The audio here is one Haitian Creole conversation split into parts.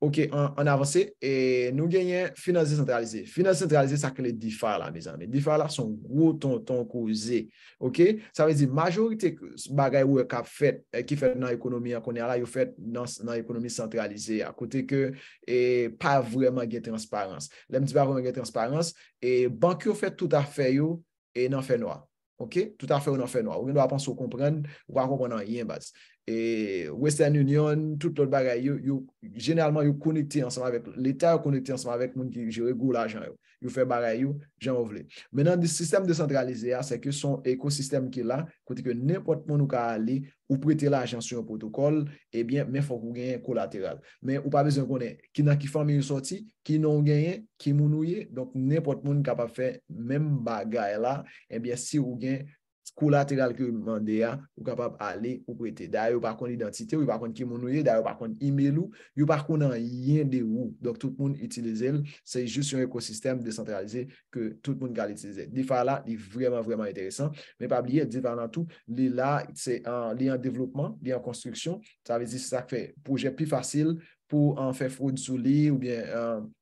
Ok, an avanse, nou genyen finanse sentralize. Finanse sentralize sa kele difar la, mizan. Difar la son gro ton ton kouze. Ok, sa vezi, majorite bagay ou e kap fet ki fet nan ekonomi akone ala, yo fet nan ekonomi sentralize akote ke pa vreman gen transparans. Lem di ba vreman gen transparans e bank yo fet tout a fe yo e nan fe noa. Ok, tout a fe yo nan fe noa. Ou gen do a panso kompren, wakon kon nan yen basi. E Western Union, tout l'ot bagay yo, genèlman yo konikte ansama vek, l'Etat yo konikte ansama vek moun ki jire goul ajan yo. Yo fè bagay yo, jan ou vle. Mè nan di sistem de sentralize a, se ke son ekosistem ki la, kote ke nèmpot moun ou ka a li, ou prite la ajan su yon protokol, ebyen mè fòk ou genye kolateral. Mè ou pa bezon konen, ki nan ki fòm e yon soti, ki nan ou genye, ki moun ou ye, donk nèmpot moun ka pa fè mèm bagay la, ebyen eh si ou genye, kou lateral ke mande ya, ou kapap ale ou prete. Da yo par kon identite, ou yo par kon kimonoye, da yo par kon imelou, yo par kon nan yin de ou. Dok tout moun itilize l, se jist yon ekosistem descentralize ke tout moun gal itilize. Di fa la, di vreman vreman enteresan. Men pa bliye, di pa nan tou, li la, se en li an devlopman, li an konstruksyon, sa vezi se sa kfe pouje pi fasil pou an fe foun sou li ou bien an euh,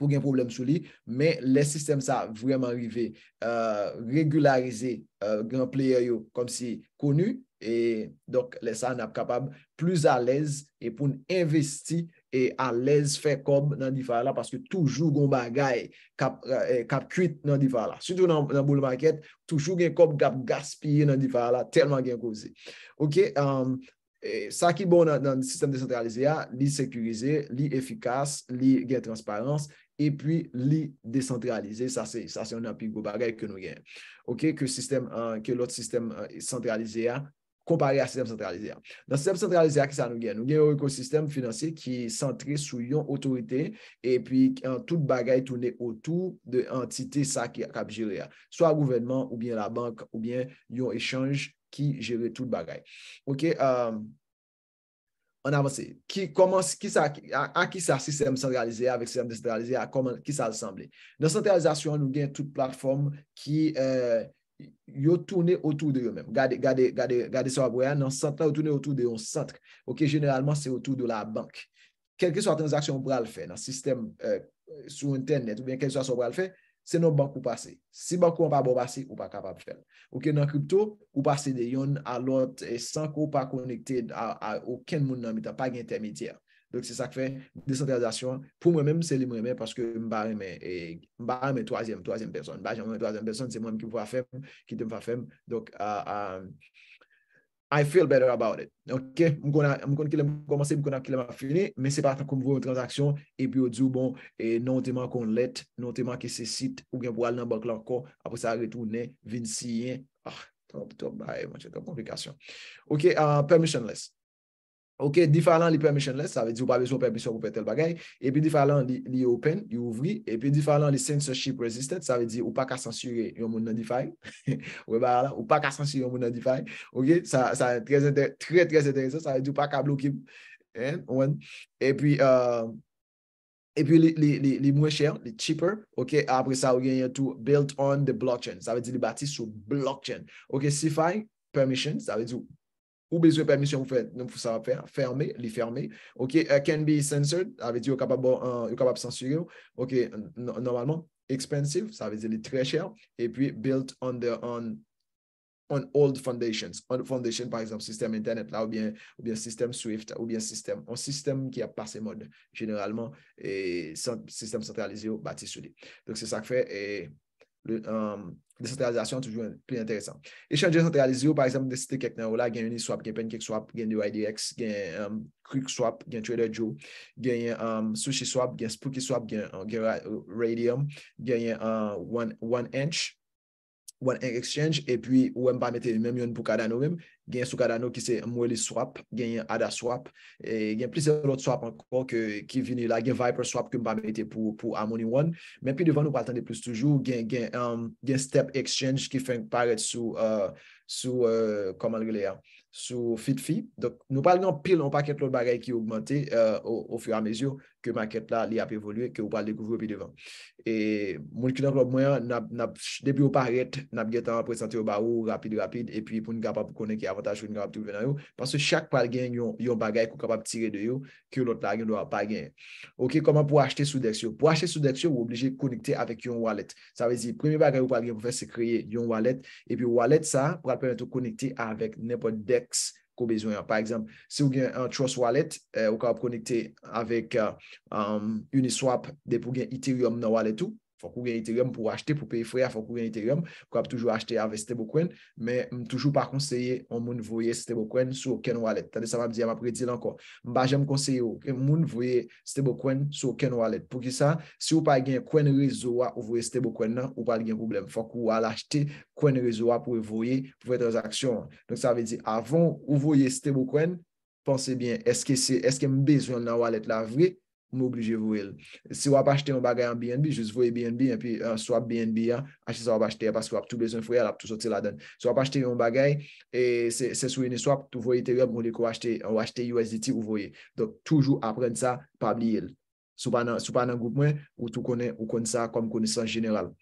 pou gen problem sou li, men le sistem sa vreman rive, euh, regularize euh, gen player yo kom si konu, e dok le sa nap kapab plus alèz, e pou n'investi, e alèz fè kob nan di fà la, paske toujou goun bagay, kap euh, e kuit nan di fà la. Soutou nan boule banket, toujou gen kob gap gaspye nan di fà la, telman gen kouzi. Ok, an, um, E sa ki bon nan sistem desentralize a, li sekurize, li efikas, li gen transparans, e pi li desentralize, sa se yon api go bagay ke nou gen. Ok, ke lot sistem desentralize eh, a. kompare a sistem sentralize a. Dans sistem sentralize a ki sa nou gen, nou gen yo ekosistem finansye ki sentri sou yon otorite e pi tout bagay tounen o tou de entite sa ki kap jire a. So a gouvenman ou bien la bank ou bien yon echange ki jire tout bagay. Ok, an euh, avanse. Ki komans, a ki sa sistem sentralize a, a ki sa sentralize a, a ki sa asemble. Dans sentralize a, nou gen tout platform ki... yo toune otou de yo mèm, gade sa wabouyan, nan sant la, yo toune otou de yon sant, ok, generalman, se otou de la bank, kelke sa transaksyon w pral fè, nan sistem, euh, sou internet, ou bien, kelke sa w pral fè, se nou bank w pase, si bank w an pa bo basi, w pa kapab fè, ok, nan kripto, w pase de yon, alot, e sank w pa konekte, a okèn moun nan mitan, pa gen termitiè, Donk se sak fe, desentralizasyon, pou mwen men, se li mwen men, paske m ba reme, m ba reme tozyen, tozyen person, ba jen m wè tozyen person, se mwen m ki m fwa fem, ki te m fwa fem, donk, I feel better about it. Donk, m konan ki lèm komanse, m konan ki lèm a fini, men se pa kon m vwè m transaksyon, epi ou djou bon, non teman kon let, non teman ki se sit, ou genp wè al nan bank lankon, apos sa retounen, 26 yen, ah, ton, ton, bè, man chè ton komplikasyon. Ok, ah, permissionless. Ok, di falan li permissionless, sa ve di ou pa bezou permisyon pou petel bagay, e pi di falan li open, li ouvri, e pi di falan li censorship resistant, sa ve di ou pa ka sensure yon moun nan di fay, ou pa ka sensure yon moun nan di fay, ok, sa, sa, trez enter, trez, trez enter, sa ve di ou pa kablo ki, e, ouen, e pi, e pi li, li, li, li mwen chè, li cheaper, ok, apre sa ou gen yon tou, built on the blockchain, sa ve di li bati sou blockchain, ok, si fay, permission, sa ve di ou, ou blizwe permisyon wou fè, nou sa va fè, fermè, li fermè, ok, uh, can be censored, avè di yo kapab sensuryo, ok, normalman, expensive, sa vè di li tre chè, epwi, built on old foundations, old foundations, par exemple, sistem internet la, ou bien, ou bien sistem swift, ou bien sistem, ou sistem ki a passe mode, generalman, et, sistem centralize yo, bati sou li. Donc, se sa k fè, et, desentralizasyon toujou en plen enteresan. E chan jen sentralize yo, par exemple, desite kek nan wala, gen yoni swap, gen penkek swap, gen yon IDX, gen krik swap, gen trader jo, gen yon sushi swap, gen spooky swap, gen radium, gen yon 1 inch, ou an exchange, e pi ou an ba mette, menm yon pou kadano menm, gen sou kadano ki se mweli swap, gen yon ada swap, e gen plis elot swap anko ki vini la, gen viper swap ki mba mette pou Amoni One, men pi devan nou patande plus toujou, gen um, step exchange ki feng paret sou command relay an. sou fit-fit. Nou pal gen pil, nou pa ket lout bagay ki augmente ou euh, fur a mezo ke maket la li ap evolue ke ou pal dekouvre pi devan. E mouni ki nan lout mwen debi ou pa ret nap gen tan ap presenti ou ba ou rapide-rapide e pi pou nou kapap konen ki avantaj pou nou kapap tou venan yo parce chak pal gen yon bagay kou kapap tire de yo ke lout la gen lout pal gen. Ok, koman pou achete sou deksyo? Pou achete sou deksyo ou oblije konekte avek yon walet. Sa vezi, premi bagay ou pal gen pou fe ko bezwen. Par exemple, se ou gen an Trust Wallet, ou ka ap konekte avek uniswap de pou gen Ethereum nan wallet ou, Fok ou gen Ethereum pou achete, pou peyfoya, fok ou gen Ethereum. Kwa ap toujou achete aveste bokwen, men toujou pa konseye an moun voye este bokwen sou ken walet. Tade sa va ap di, an ap predile anko. Mba jem konseye ou, moun voye este bokwen sou ken walet. Pou ki sa, si ou pa gen kwen rezo wa ou voye este bokwen nan, ou pal gen problem. Fok ou al achete kwen rezo wa pou voye, pou voye transaksyon. Don sa ve di, avon ou voye este bokwen, pense bien, eske mbezoun nan walet la vwey, ou mè oblije vouye el. Si wap achete yon bagay an BNB, jous vouye BNB, an pi swap BNB a, achete yon bagay an, pas wap tou bezon fwe al, ap tou sote la den. Si wap achete yon bagay, e se souye ne swap, tou vouye terye, mouni kou achete USDT ou vouye. Dok, toujou apren sa, pa bli el. Sou pa nan goup mwen, ou tou konen, ou konen sa, kom konisan general.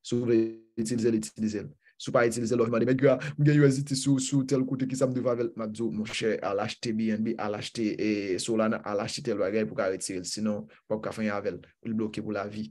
Sou pou lè, lè, lè, lè, lè, lè. Sou pa etilize lòj madi, mwen gen yo eziti sou, sou tel koute ki sa mdiv avèl, madzo oh, mwen chè alashte biyen bi, alashte eh, solan, alashte tel wagè pou ka etilize. Sinon, pou ka fany avèl, il blokè pou la vi.